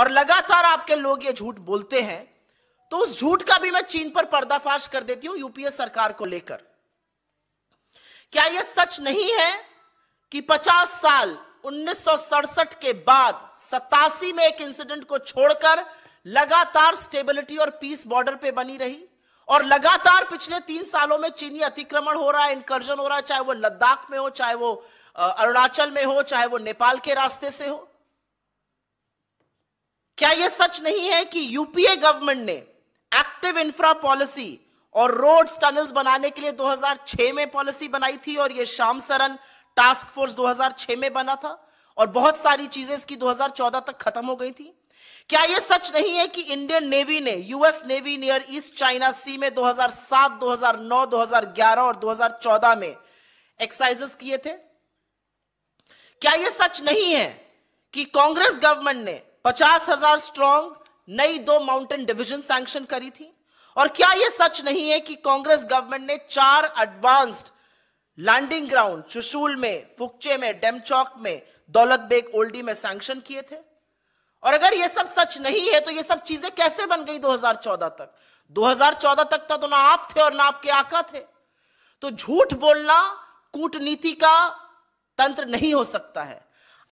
और लगातार आपके लोग ये झूठ बोलते हैं तो उस झूठ का भी मैं चीन पर पर्दाफाश कर देती हूं यूपीए सरकार को लेकर क्या यह सच नहीं है कि 50 साल उन्नीस के बाद सतासी में एक इंसिडेंट को छोड़कर लगातार स्टेबिलिटी और पीस बॉर्डर पे बनी रही और लगातार पिछले तीन सालों में चीनी अतिक्रमण हो रहा है इंकर्जन हो रहा है चाहे वो लद्दाख में हो चाहे वो अरुणाचल में हो चाहे वो नेपाल के रास्ते से हो क्या यह सच नहीं है कि यूपीए गवर्नमेंट ने एक्टिव इंफ्रा पॉलिसी और रोड्स टनल्स बनाने के लिए 2006 में पॉलिसी बनाई थी और यह श्याम सरन टास्क फोर्स 2006 में बना था और बहुत सारी चीजें इसकी 2014 तक खत्म हो गई थी क्या यह सच नहीं है कि इंडियन नेवी ने US navy near East China sea में 2007, 2009, 2011 और 2014 में एक्साइजेस किए थे क्या यह सच नहीं है कि कांग्रेस गवर्नमेंट ने पचास हजार स्ट्रॉन्ग नई दो माउंटेन डिवीजन सैंक्शन करी थी और क्या यह सच नहीं है कि कांग्रेस गवर्नमेंट ने चार एडवांस्ड लैंडिंग ग्राउंड चुशूल में फुकचे में डेमचौक में दौलत बेग ओल्डी में सैंक्शन किए थे और अगर यह सब सच नहीं है तो यह सब चीजें कैसे बन गई 2014 तक 2014 तक तो ना आप थे और ना आपके आका थे तो झूठ बोलना कूटनीति का तंत्र नहीं हो सकता है